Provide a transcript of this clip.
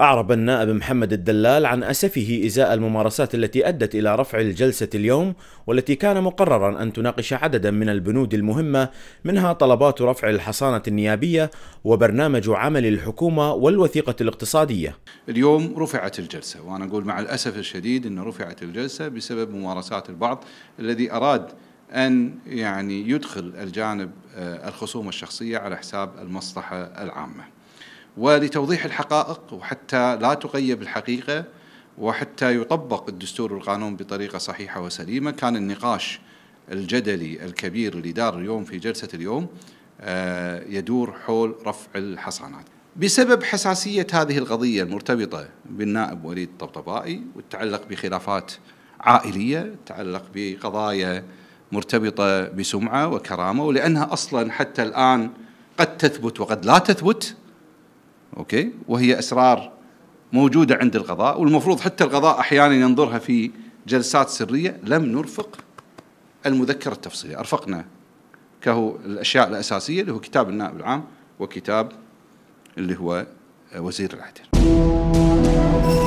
أعرب النائب محمد الدلال عن أسفه إزاء الممارسات التي أدت إلى رفع الجلسة اليوم والتي كان مقررا أن تناقش عددا من البنود المهمة منها طلبات رفع الحصانة النيابية وبرنامج عمل الحكومة والوثيقة الاقتصادية اليوم رفعت الجلسة وأنا أقول مع الأسف الشديد أن رفعت الجلسة بسبب ممارسات البعض الذي أراد أن يعني يدخل الجانب آه، الخصومة الشخصية على حساب المصلحة العامة ولتوضيح الحقائق وحتى لا تغيب الحقيقه وحتى يطبق الدستور والقانون بطريقه صحيحه وسليمه كان النقاش الجدلي الكبير اللي دار اليوم في جلسه اليوم آه، يدور حول رفع الحصانات بسبب حساسية هذه القضية المرتبطة بالنائب وليد الطبطبائي والتعلق بخلافات عائلية تتعلق بقضايا مرتبطة بسمعة وكرامة ولأنها أصلا حتى الآن قد تثبت وقد لا تثبت أوكي وهي أسرار موجودة عند القضاء والمفروض حتى القضاء أحيانا ينظرها في جلسات سرية لم نرفق المذكرة التفصيلية أرفقنا كهو الأشياء الأساسية اللي هو كتاب النائب العام وكتاب اللي هو وزير العدل